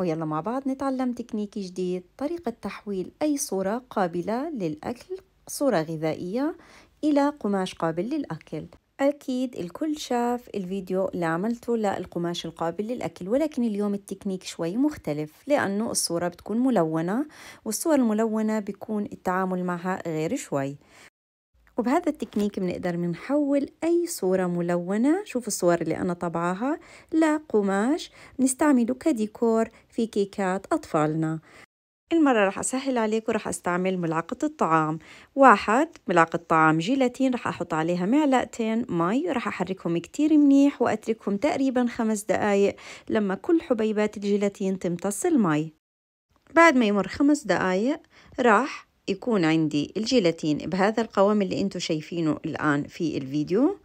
ويلا مع بعض نتعلم تكنيك جديد طريقة تحويل أي صورة قابلة للأكل صورة غذائية إلى قماش قابل للأكل أكيد الكل شاف الفيديو اللي عملته للقماش القابل للأكل ولكن اليوم التكنيك شوي مختلف لأنه الصورة بتكون ملونة والصور الملونة بيكون التعامل معها غير شوي وبهذا التكنيك بنقدر نحول أي صورة ملونة شوف الصور اللي أنا طبعها لقماش بنستعمله كديكور في كيكات أطفالنا المرة رح أسهل عليك ورح أستعمل ملعقة الطعام واحد ملعقة طعام جيلاتين رح أحط عليها معلقتين مي رح أحركهم كتير منيح وأتركهم تقريبا خمس دقايق لما كل حبيبات الجيلاتين تمتص المي بعد ما يمر خمس دقايق راح يكون عندي الجيلاتين بهذا القوام اللي انتم شايفينه الآن في الفيديو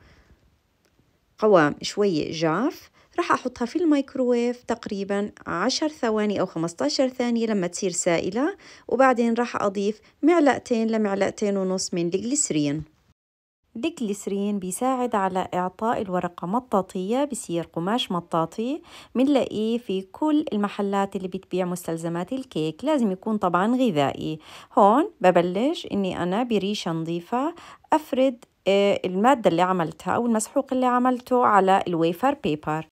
قوام شوي جاف راح أحطها في الميكروويف تقريبا عشر ثواني أو خمستاشر ثانية لما تصير سائلة وبعدين راح أضيف معلقتين لمعلقتين ونص من الجليسرين الجليسرين بيساعد على إعطاء الورقة مطاطية بصير قماش مطاطي بنلاقيه في كل المحلات اللي بتبيع مستلزمات الكيك لازم يكون طبعا غذائي هون ببلش إني أنا بريشة نظيفة أفرد آه، المادة اللي عملتها أو المسحوق اللي عملته على الويفر بيبر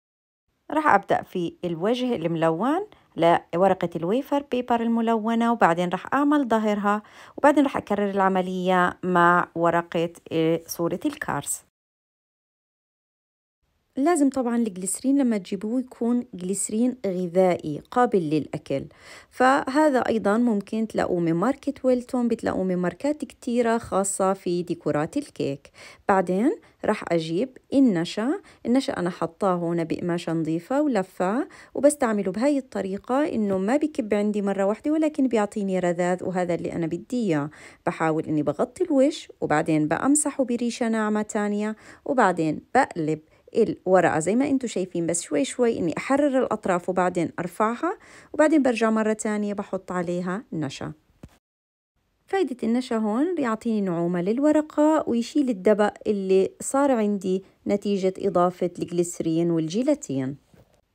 راح أبدأ في الوجه الملون لورقة الويفر بيبر الملونة وبعدين رح أعمل ظهرها وبعدين رح أكرر العملية مع ورقة آه، صورة الكارس لازم طبعا الجليسرين لما تجيبوه يكون جليسرين غذائي قابل للأكل فهذا أيضا ممكن تلاقوه من ماركة ويلتون بتلاقوه من ماركات كتيرة خاصة في ديكورات الكيك بعدين راح أجيب النشا النشا أنا حطاه هنا بقماشة نظيفة ولفاه وبستعمله بهاي الطريقة إنه ما بكب عندي مرة واحدة ولكن بيعطيني رذاذ وهذا اللي أنا بدي إياه بحاول إني بغطي الوش وبعدين بأمسحه بريشة ناعمة تانية وبعدين بقلب الورقة زي ما انتم شايفين بس شوي شوي اني احرر الاطراف وبعدين ارفعها وبعدين برجع مرة تانية بحط عليها نشا فايدة النشا هون بيعطيني نعومة للورقة ويشيل الدبق اللي صار عندي نتيجة إضافة الجليسرين والجيلاتين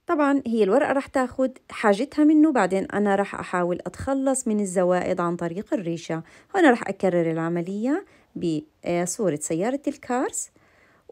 طبعا هي الورقة رح تاخد حاجتها منه بعدين أنا رح أحاول أتخلص من الزوائد عن طريق الريشة هنا رح أكرر العملية بصورة سيارة الكارس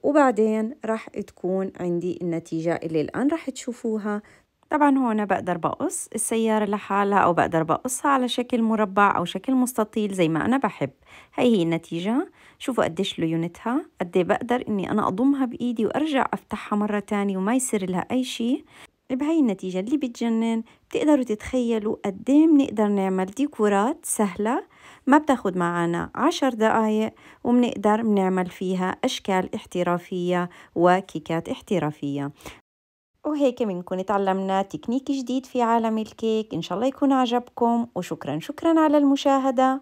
وبعدين راح تكون عندي النتيجة اللي الآن راح تشوفوها طبعا هون بقدر بقص السيارة لحالها أو بقدر بقصها على شكل مربع أو شكل مستطيل زي ما أنا بحب هاي هي النتيجة شوفوا قديش ليونتها قد إيه بقدر إني أنا أضمها بإيدي وأرجع أفتحها مرة تانية وما يصير لها أي شيء بهاي النتيجة اللي بتجنن بتقدروا تتخيلوا قد ايه بنقدر نعمل ديكورات سهلة ما بتاخد معنا عشر دقايق وبنقدر منعمل فيها أشكال احترافية وكيكات احترافية وهيك بنكون تعلمنا تكنيك جديد في عالم الكيك إن شاء الله يكون عجبكم وشكرا شكرا على المشاهدة